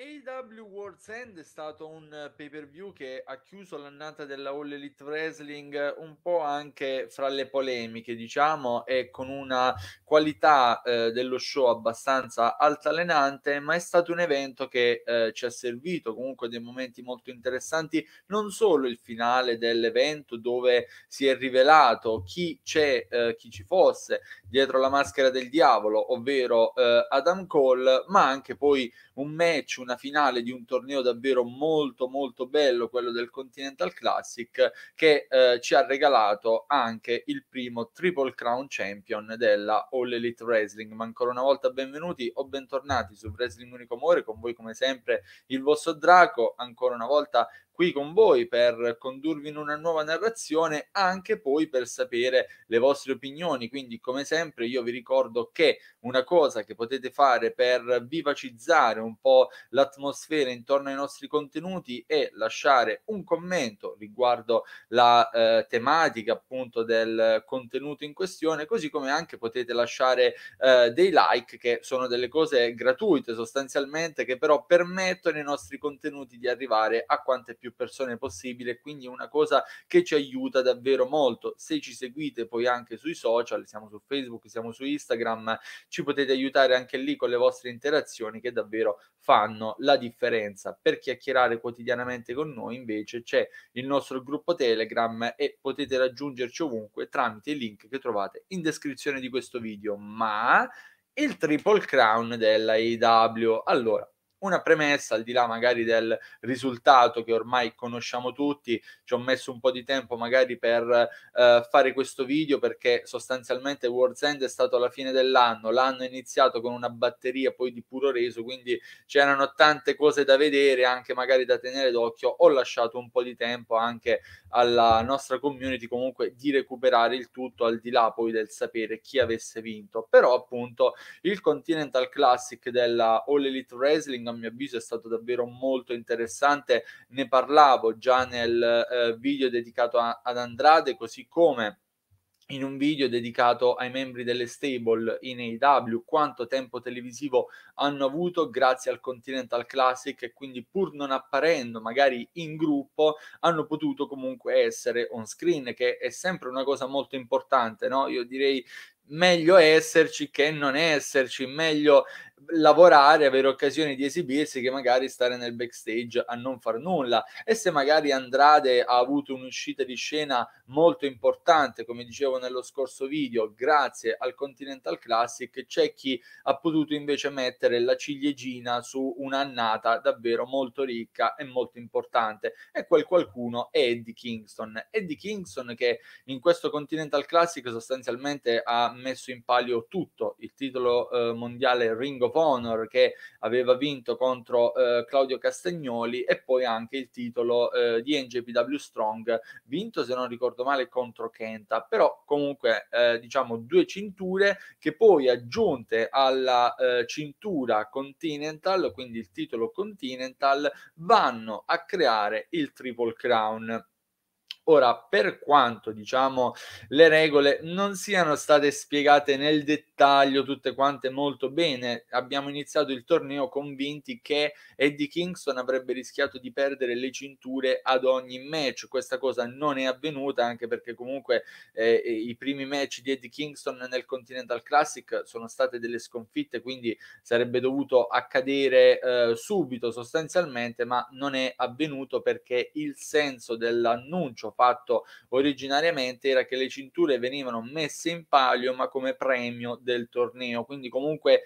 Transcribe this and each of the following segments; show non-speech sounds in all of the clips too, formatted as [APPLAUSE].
AW World's End è stato un pay per view che ha chiuso l'annata della All Elite Wrestling un po' anche fra le polemiche, diciamo, e con una qualità eh, dello show abbastanza altalenante, ma è stato un evento che eh, ci ha servito comunque dei momenti molto interessanti, non solo il finale dell'evento dove si è rivelato chi c'è, eh, chi ci fosse dietro la maschera del diavolo, ovvero eh, Adam Cole, ma anche poi un match, una una finale di un torneo davvero molto molto bello, quello del Continental Classic, che eh, ci ha regalato anche il primo Triple Crown Champion della All Elite Wrestling. Ma ancora una volta benvenuti o bentornati su Wrestling Unico Amore, con voi come sempre il vostro Draco, ancora una volta qui con voi per condurvi in una nuova narrazione, anche poi per sapere le vostre opinioni. Quindi, come sempre, io vi ricordo che una cosa che potete fare per vivacizzare un po' l'atmosfera intorno ai nostri contenuti è lasciare un commento riguardo la eh, tematica appunto del contenuto in questione, così come anche potete lasciare eh, dei like che sono delle cose gratuite sostanzialmente che però permettono ai nostri contenuti di arrivare a quante più più persone possibile, quindi è una cosa che ci aiuta davvero molto. Se ci seguite poi anche sui social, siamo su Facebook, siamo su Instagram, ci potete aiutare anche lì con le vostre interazioni che davvero fanno la differenza. Per chiacchierare quotidianamente con noi invece c'è il nostro gruppo Telegram e potete raggiungerci ovunque tramite i link che trovate in descrizione di questo video. Ma il Triple Crown della EW. Allora, una premessa, al di là magari del risultato che ormai conosciamo tutti, ci ho messo un po' di tempo magari per eh, fare questo video perché sostanzialmente World's End è stato alla fine dell'anno, l'anno è iniziato con una batteria poi di puro reso, quindi c'erano tante cose da vedere, anche magari da tenere d'occhio, ho lasciato un po' di tempo anche alla nostra community comunque di recuperare il tutto al di là poi del sapere chi avesse vinto, però appunto il Continental Classic della All Elite Wrestling a mio avviso è stato davvero molto interessante. Ne parlavo già nel eh, video dedicato a, ad Andrade, così come in un video dedicato ai membri delle stable in AEW quanto tempo televisivo hanno avuto grazie al Continental Classic e quindi pur non apparendo magari in gruppo hanno potuto comunque essere on screen che è sempre una cosa molto importante no? io direi meglio esserci che non esserci, meglio lavorare, avere occasione di esibirsi che magari stare nel backstage a non far nulla e se magari Andrade ha avuto un'uscita di scena molto importante come dicevo nello scorso video grazie al Continental Classic c'è chi ha potuto invece mettere la ciliegina su un'annata davvero molto ricca e molto importante e quel qualcuno è Eddie Kingston Eddie Kingston che in questo Continental Classic sostanzialmente ha messo in palio tutto il titolo eh, mondiale Ring of of Honor che aveva vinto contro eh, Claudio Castagnoli e poi anche il titolo eh, di NJPW Strong vinto se non ricordo male contro Kenta però comunque eh, diciamo due cinture che poi aggiunte alla eh, cintura Continental quindi il titolo Continental vanno a creare il Triple Crown Ora, per quanto diciamo le regole non siano state spiegate nel dettaglio tutte quante molto bene, abbiamo iniziato il torneo convinti che Eddie Kingston avrebbe rischiato di perdere le cinture ad ogni match. Questa cosa non è avvenuta anche perché comunque eh, i primi match di Eddie Kingston nel Continental Classic sono state delle sconfitte, quindi sarebbe dovuto accadere eh, subito sostanzialmente, ma non è avvenuto perché il senso dell'annuncio fatto originariamente era che le cinture venivano messe in palio ma come premio del torneo, quindi comunque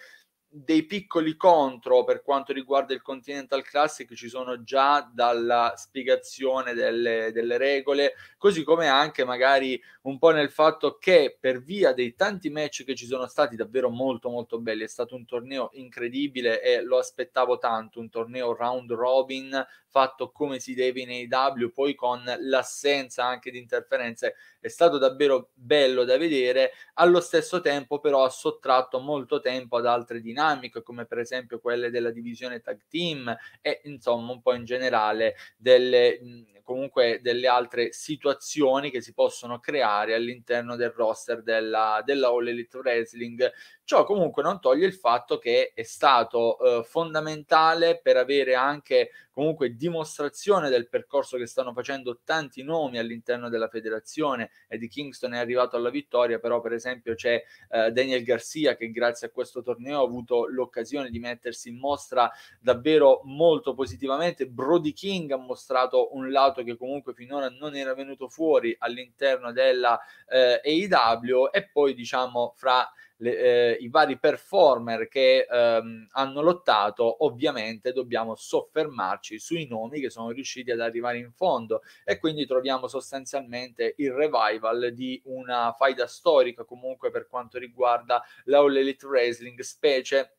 dei piccoli contro per quanto riguarda il Continental Classic ci sono già dalla spiegazione delle, delle, regole, così come anche magari un po' nel fatto che per via dei tanti match che ci sono stati davvero molto molto belli, è stato un torneo incredibile e lo aspettavo tanto, un torneo round robin fatto come si deve in AW, poi con l'assenza anche di interferenze, è stato davvero bello da vedere, allo stesso tempo però ha sottratto molto tempo ad altre dinamiche dinamiche come per esempio quelle della divisione tag team e insomma un po' in generale delle comunque delle altre situazioni che si possono creare all'interno del roster della, della All Elite Wrestling. Ciò comunque non toglie il fatto che è stato eh, fondamentale per avere anche comunque dimostrazione del percorso che stanno facendo tanti nomi all'interno della federazione e di Kingston è arrivato alla vittoria, però per esempio c'è eh, Daniel Garcia che grazie a questo torneo ha avuto l'occasione di mettersi in mostra davvero molto positivamente, Brody King ha mostrato un lato dato che comunque finora non era venuto fuori all'interno della eh, AEW e poi diciamo fra le, eh, i vari performer che ehm, hanno lottato, ovviamente dobbiamo soffermarci sui nomi che sono riusciti ad arrivare in fondo e quindi troviamo sostanzialmente il revival di una faida storica comunque per quanto riguarda l'All Elite Wrestling, specie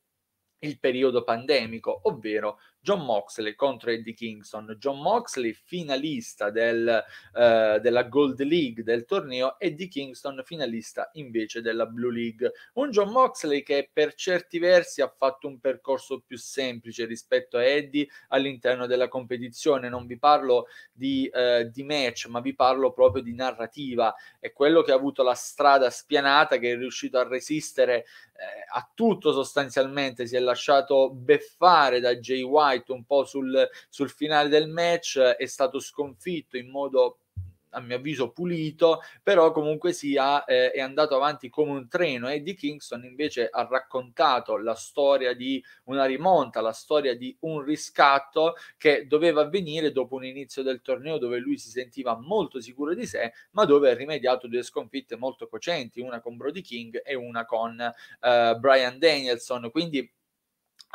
il periodo pandemico, ovvero John Moxley contro Eddie Kingston. John Moxley finalista del, eh, della Gold League del torneo, Eddie Kingston finalista invece della Blue League. Un John Moxley che per certi versi ha fatto un percorso più semplice rispetto a Eddie all'interno della competizione. Non vi parlo di, eh, di match, ma vi parlo proprio di narrativa. È quello che ha avuto la strada spianata, che è riuscito a resistere eh, a tutto sostanzialmente. Si è lasciato beffare da Jay White fight un po' sul, sul finale del match, è stato sconfitto in modo a mio avviso pulito, però comunque sia eh, è andato avanti come un treno. Eddie Kingston invece ha raccontato la storia di una rimonta, la storia di un riscatto che doveva avvenire dopo un inizio del torneo dove lui si sentiva molto sicuro di sé, ma dove ha rimediato due sconfitte molto cocenti, una con Brody King e una con eh, Brian Danielson. Quindi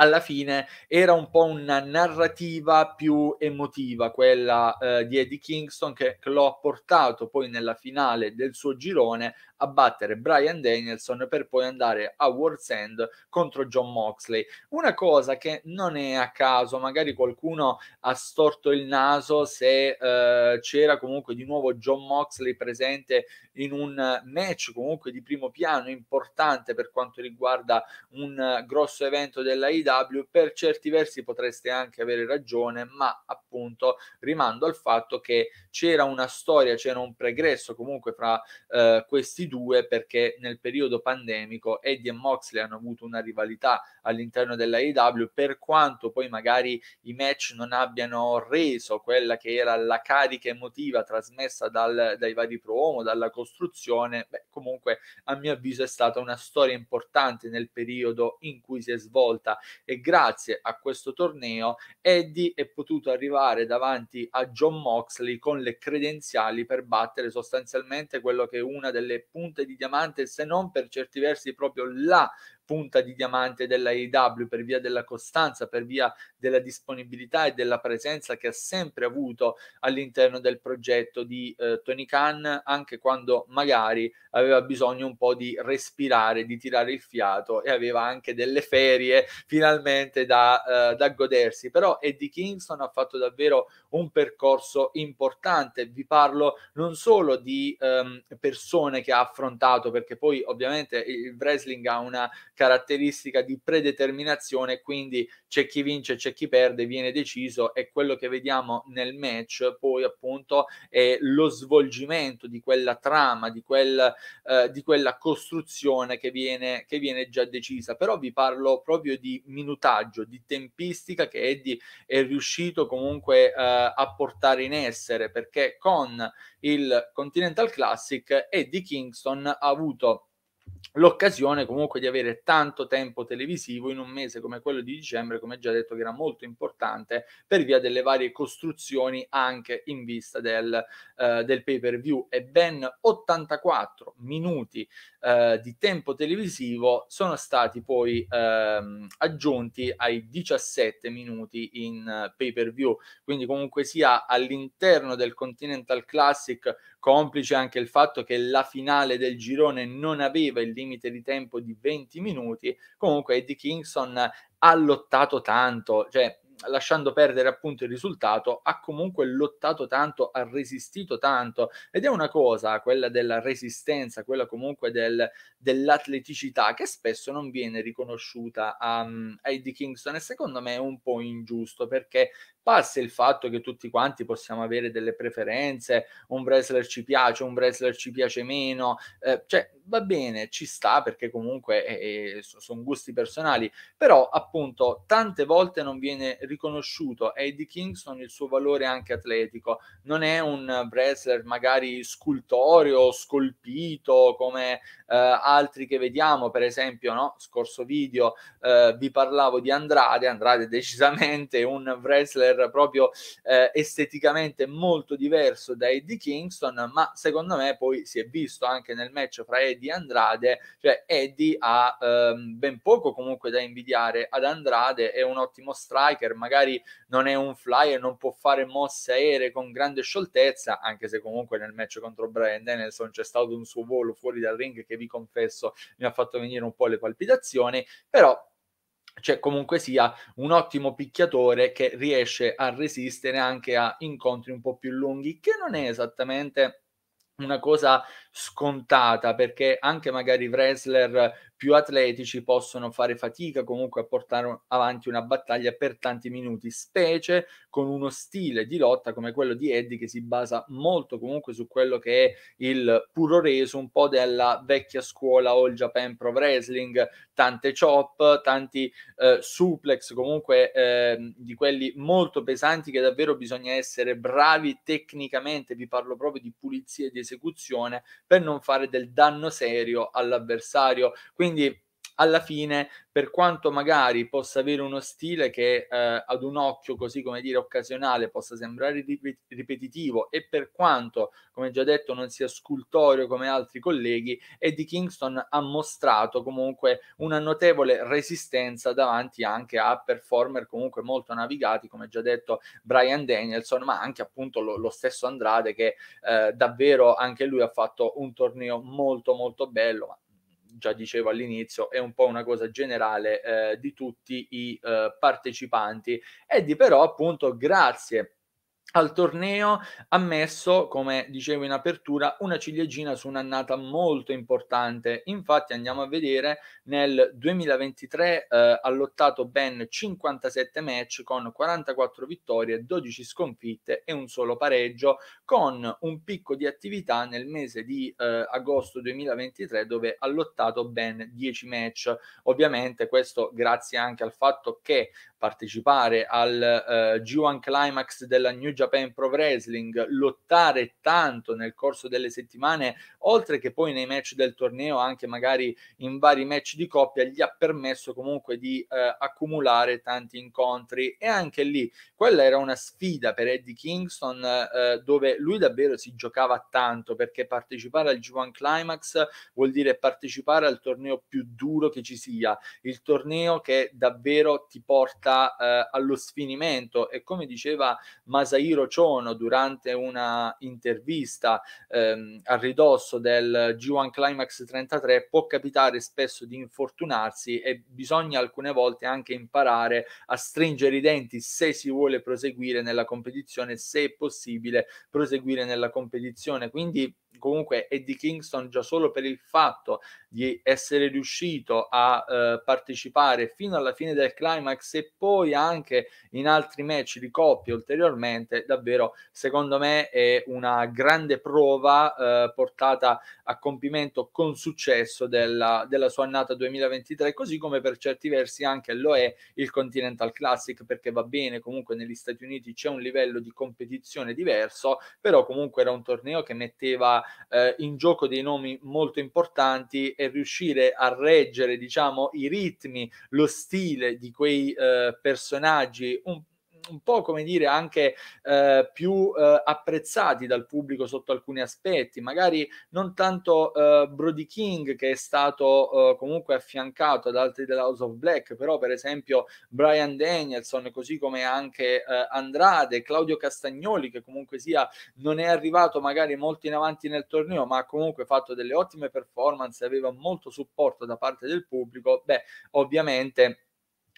alla fine era un po' una narrativa più emotiva, quella eh, di Eddie Kingston, che, che lo ha portato poi nella finale del suo girone a battere Brian Danielson per poi andare a World's End contro John Moxley. Una cosa che non è a caso, magari qualcuno ha storto il naso se eh, c'era comunque di nuovo John Moxley presente in un match comunque di primo piano importante per quanto riguarda un grosso evento della IDA l'AEW per certi versi potreste anche avere ragione, ma appunto rimando al fatto che c'era una storia, c'era un pregresso comunque fra eh, questi due perché nel periodo pandemico Eddie e Moxley hanno avuto una rivalità all'interno dell'AEW per quanto poi magari i match non abbiano reso quella che era la carica emotiva trasmessa dal, dai vari promo, dalla costruzione, beh, comunque a mio avviso è stata una storia importante nel periodo in cui si è svolta e grazie a questo torneo Eddie è potuto arrivare davanti a John Moxley con le credenziali per battere sostanzialmente quello che è una delle punte di diamante, se non per certi versi proprio la punta di diamante della AEW per via della costanza, per via della disponibilità e della presenza che ha sempre avuto all'interno del progetto di eh, Tony Khan, anche quando magari aveva bisogno un po' di respirare, di tirare il fiato e aveva anche delle ferie finalmente da, eh, da godersi. Però Eddie Kingston ha fatto davvero un percorso importante, vi parlo non solo di ehm, persone che ha affrontato, perché poi ovviamente il wrestling ha una caratteristica di predeterminazione, quindi c'è chi vince, c'è chi perde, viene deciso e quello che vediamo nel match poi appunto è lo svolgimento di quella trama, di, quel, eh, di quella costruzione che viene, che viene già decisa. Però vi parlo proprio di minutaggio, di tempistica che Eddie è riuscito comunque eh, a portare in essere perché con il Continental Classic Eddie Kingston ha avuto l'occasione comunque di avere tanto tempo televisivo in un mese come quello di dicembre, come già detto che era molto importante per via delle varie costruzioni anche in vista del, eh, del pay per view e ben 84 minuti eh, di tempo televisivo sono stati poi ehm, aggiunti ai 17 minuti in eh, pay per view, quindi comunque sia all'interno del Continental Classic complice anche il fatto che la finale del girone non aveva il limite di tempo di 20 minuti, comunque Eddie Kingston ha lottato tanto, cioè lasciando perdere appunto il risultato, ha comunque lottato tanto, ha resistito tanto ed è una cosa, quella della resistenza, quella comunque del, dell'atleticità che spesso non viene riconosciuta a, um, a Eddie Kingston e secondo me è un po' ingiusto perché passa il fatto che tutti quanti possiamo avere delle preferenze, un wrestler ci piace, un wrestler ci piace meno, eh, cioè va bene, ci sta perché comunque eh, eh, sono gusti personali, però appunto tante volte non viene riconosciuto Eddie Kingston il suo valore anche atletico, non è un wrestler magari scultoreo, scolpito come eh, altri che vediamo, per esempio, no? scorso video eh, vi parlavo di Andrade, Andrade decisamente un wrestler Butler proprio eh, esteticamente molto diverso da Eddie Kingston, ma secondo me poi si è visto anche nel match fra Eddie e Andrade, cioè Eddie ha ehm, ben poco comunque da invidiare ad Andrade, è un ottimo striker, magari non è un flyer, non può fare mosse aeree con grande scioltezza, anche se comunque nel match contro Brian Dennison c'è stato un suo volo fuori dal ring che vi confesso mi ha fatto venire un po' le palpitazioni, però c'è cioè, comunque sia un ottimo picchiatore che riesce a resistere anche a incontri un po' più lunghi, che non è esattamente una cosa scontata perché anche magari wrestler più atletici possono fare fatica comunque a portare avanti una battaglia per tanti minuti, specie con uno stile di lotta come quello di Eddie che si basa molto comunque su quello che è il puro reso un po' della vecchia scuola All Japan Pro Wrestling, tante chop, tanti eh, suplex comunque eh, di quelli molto pesanti che davvero bisogna essere bravi tecnicamente, vi parlo proprio di pulizia e di esecuzione per non fare del danno serio all'avversario. Quindi quindi alla fine, per quanto magari possa avere uno stile che eh, ad un occhio così come dire occasionale possa sembrare ripet- ripetitivo e per quanto, come già detto, non sia scultorio come altri colleghi, Eddie Kingston ha mostrato comunque una notevole resistenza davanti anche a performer comunque molto navigati, come già detto Brian Danielson, ma anche appunto lo, lo stesso Andrade che eh, davvero anche lui ha fatto un torneo molto molto bello, ma già dicevo all'inizio, è un po' una cosa generale eh, di tutti i eh, partecipanti e di però appunto grazie al torneo ha messo, come dicevo in apertura, una ciliegina su un'annata molto importante. Infatti andiamo a vedere nel 2023 eh, ha lottato ben 57 match con 44 vittorie, 12 sconfitte e un solo pareggio con un picco di attività nel mese di eh, agosto 2023 dove ha lottato ben 10 match. Ovviamente questo grazie anche al fatto che partecipare al eh, G1 Climax della New Japan Pro Wrestling, lottare tanto nel corso delle settimane, oltre che poi nei match del torneo, anche magari in vari match di coppia, gli ha permesso comunque di eh, accumulare tanti incontri e anche lì quella era una sfida per Eddie Kingston eh, dove lui davvero si giocava tanto perché partecipare al G1 Climax vuol dire partecipare al torneo più duro che ci sia, il torneo che davvero ti porta porta eh, allo sfinimento e come diceva Masahiro Chono durante una intervista ehm, a ridosso del G1 Climax 33 può capitare spesso di infortunarsi e bisogna alcune volte anche imparare a stringere i denti se si vuole proseguire nella competizione se è possibile proseguire nella competizione quindi comunque Eddie Kingston già solo per il fatto di essere riuscito a eh, partecipare fino alla fine del climax e poi anche in altri match di coppia ulteriormente, davvero secondo me è una grande prova eh, portata a compimento con successo della, della sua annata 2023, così come per certi versi anche lo è il Continental Classic perché va bene comunque negli Stati Uniti c'è un livello di competizione diverso, però comunque era un torneo che metteva metteva eh, in gioco dei nomi molto importanti e riuscire a reggere diciamo i ritmi, lo stile di quei eh, personaggi un un po' come dire anche eh, più eh, apprezzati dal pubblico sotto alcuni aspetti, magari non tanto eh, Brody King che è stato eh, comunque affiancato ad altri dell'House of Black, però per esempio Brian Danielson, così come anche eh, Andrade, Claudio Castagnoli che comunque sia non è arrivato magari molto in avanti nel torneo, ma ha comunque fatto delle ottime performance, aveva molto supporto da parte del pubblico, beh ovviamente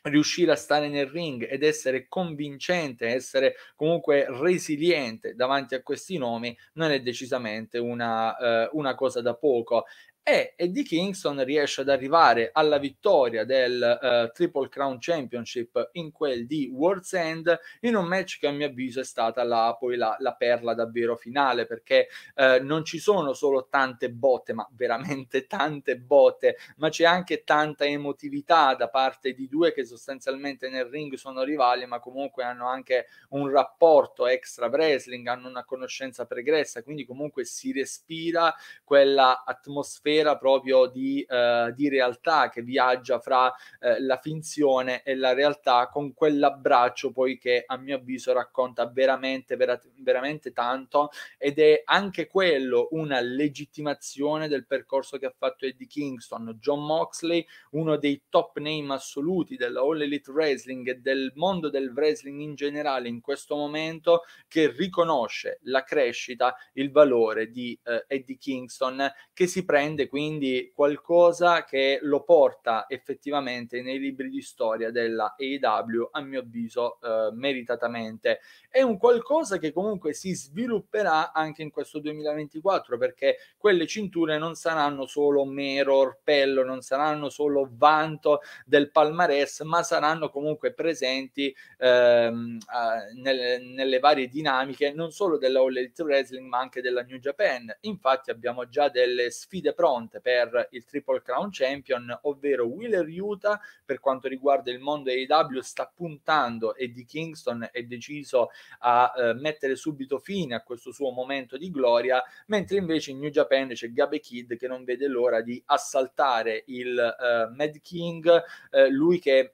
riuscire a stare nel ring ed essere convincente, essere comunque resiliente davanti a questi nomi non è decisamente una, eh, una cosa da poco e Eddie Kingston riesce ad arrivare alla vittoria del uh, Triple Crown Championship in quel di World's End in un match che a mio avviso è stata la, poi la, la perla davvero finale perché uh, non ci sono solo tante botte ma veramente [LAUGHS] tante botte ma c'è anche tanta emotività da parte di due che sostanzialmente nel ring sono rivali ma comunque hanno anche un rapporto extra wrestling hanno una conoscenza pregressa quindi comunque si respira quella atmosfera sfera proprio di, eh, di realtà che viaggia fra eh, la finzione e la realtà con quell'abbraccio poi che a mio avviso racconta veramente, vera- veramente tanto ed è anche quello una legittimazione del percorso che ha fatto Eddie Kingston. John Moxley, uno dei top name assoluti della All Elite Wrestling e del mondo del wrestling in generale in questo momento, che riconosce la crescita, il valore di eh, Eddie Kingston che si prende sente quindi qualcosa che lo porta effettivamente nei libri di storia della AEW, a mio avviso eh, meritatamente. È un qualcosa che comunque si svilupperà anche in questo 2024 perché quelle cinture non saranno solo mero orpello, non saranno solo vanto del palmarès, ma saranno comunque presenti ehm, eh, nelle, nelle varie dinamiche non solo della All Elite Wrestling ma anche della New Japan. Infatti abbiamo già delle sfide pronte Conte per il Triple Crown Champion, ovvero Wheeler Utah per quanto riguarda il mondo AEW sta puntando e di Kingston è deciso a eh, mettere subito fine a questo suo momento di gloria, mentre invece in New Japan c'è Gabe Kid che non vede l'ora di assaltare il eh, Mad King, eh, lui che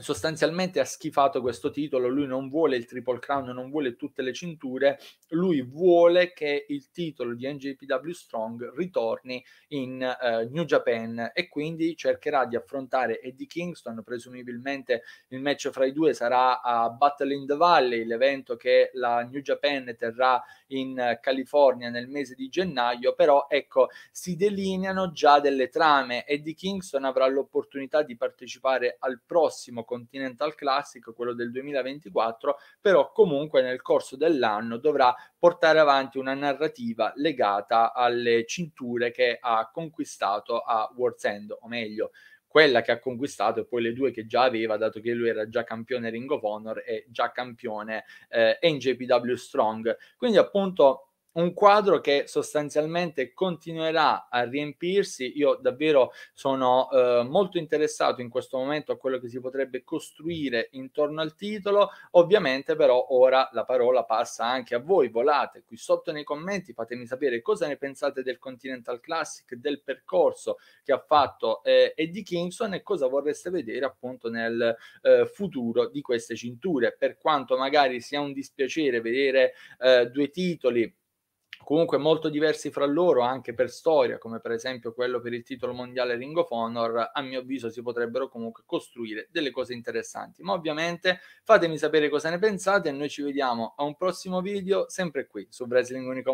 sostanzialmente ha schifato questo titolo, lui non vuole il Triple Crown, non vuole tutte le cinture, lui vuole che il titolo di NJPW Strong ritorni in uh, New Japan e quindi cercherà di affrontare Eddie Kingston, presumibilmente il match fra i due sarà a Battle in the Valley, l'evento che la New Japan terrà in California nel mese di gennaio, però ecco, si delineano già delle trame, Eddie Kingston avrà l'opportunità di partecipare al prossimo Continental Classic, quello del 2024, però comunque nel corso dell'anno dovrà portare avanti una narrativa legata alle cinture che ha conquistato a World's End, o meglio quella che ha conquistato e poi le due che già aveva, dato che lui era già campione Ring of Honor e già campione eh, NJPW Strong. Quindi appunto un quadro che sostanzialmente continuerà a riempirsi. Io davvero sono eh, molto interessato in questo momento a quello che si potrebbe costruire intorno al titolo. Ovviamente, però, ora la parola passa anche a voi. Volate qui sotto nei commenti, fatemi sapere cosa ne pensate del Continental Classic, del percorso che ha fatto eh, Eddie Kingston e cosa vorreste vedere appunto nel eh, futuro di queste cinture. Per quanto magari sia un dispiacere vedere eh, due titoli comunque molto diversi fra loro anche per storia, come per esempio quello per il titolo mondiale Ring of Honor, a mio avviso si potrebbero comunque costruire delle cose interessanti. Ma ovviamente fatemi sapere cosa ne pensate e noi ci vediamo a un prossimo video sempre qui su Wrestling Unicom.